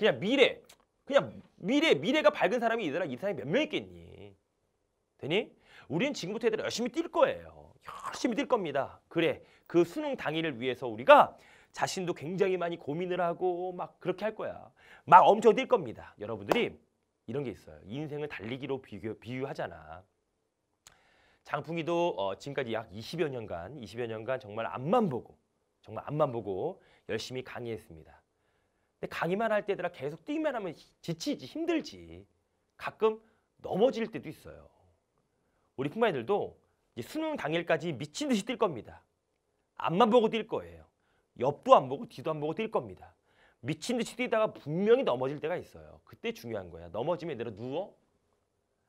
그냥 미래. 그냥 미래, 미래가 밝은 사람이 얘들아 이 세상에 몇명 있겠니? 되니? 우리는 지금부터 얘들 열심히 뛸 거예요. 열심히 뛸 겁니다. 그래, 그 수능 당일을 위해서 우리가 자신도 굉장히 많이 고민을 하고 막 그렇게 할 거야. 막 엄청 뛸 겁니다. 여러분들이 이런 게 있어요. 인생을 달리기로 비교, 비유하잖아. 장풍이도 어, 지금까지 약 20여 년간, 20여 년간 정말 앞만 보고, 정말 앞만 보고 열심히 강의했습니다. 근데 강의만 할 때들아 계속 뛰기만 하면 지치지 힘들지. 가끔 넘어질 때도 있어요. 우리 풋마이들도 이제 수능 당일까지 미친 듯이 뛸 겁니다. 앞만 보고 뛸 거예요. 옆도 안 보고 뒤도 안 보고 뛸 겁니다. 미친 듯이 뛰다가 분명히 넘어질 때가 있어요. 그때 중요한 거야. 넘어지면 내려 누워.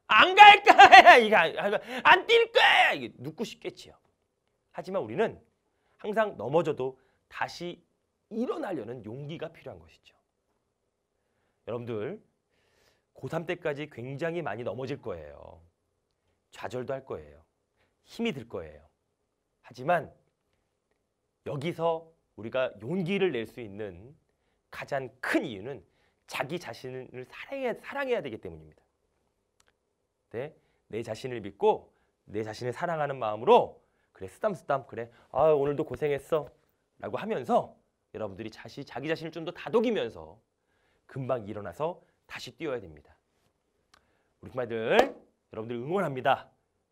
안갈 거야. 이거 안뛸 거야. 이게 눕고 싶겠지요. 하지만 우리는 항상 넘어져도 다시 일어나려는 용기가 필요한 것이죠. 여러분들 고3 때까지 굉장히 많이 넘어질 거예요. 좌절도 할 거예요. 힘이 들 거예요. 하지만 여기서 우리가 용기를 낼 수 있는 가장 큰 이유는 자기 자신을 사랑해 사랑해야 되기 때문입니다. 네? 내 자신을 믿고 내 자신을 사랑하는 마음으로 그래 쓰담쓰담 그래 아 오늘도 고생했어 라고 하면서 여러분들이 자시, 자기 자신을 좀 더 다독이면서 금방 일어나서 다시 뛰어야 됩니다. 우리 k 마들 여러분들 응원합니다.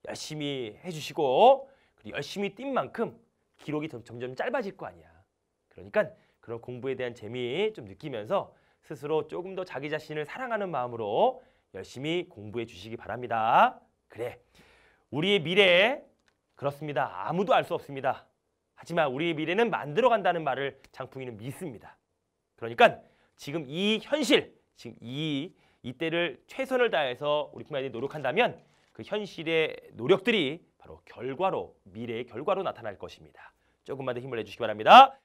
열심히 해주시고 그리고 열심히 뛴 만큼 기록이 점점 짧아질 거 아니야. 그러니까 그런 공부에 대한 재미 좀 느끼면서 스스로 조금 더 자기 자신을 사랑하는 마음으로 열심히 공부해 주시기 바랍니다. 그래, 우리의 미래 그렇습니다. 아무도 알 수 없습니다. 하지만 우리의 미래는 만들어간다는 말을 장풍이는 믿습니다. 그러니까 지금 이 현실, 지금 이 이때를 최선을 다해서 우리 뿐만 노력한다면 그 현실의 노력들이 바로 결과로 미래의 결과로 나타날 것입니다. 조금만 더 힘을 내주시기 바랍니다.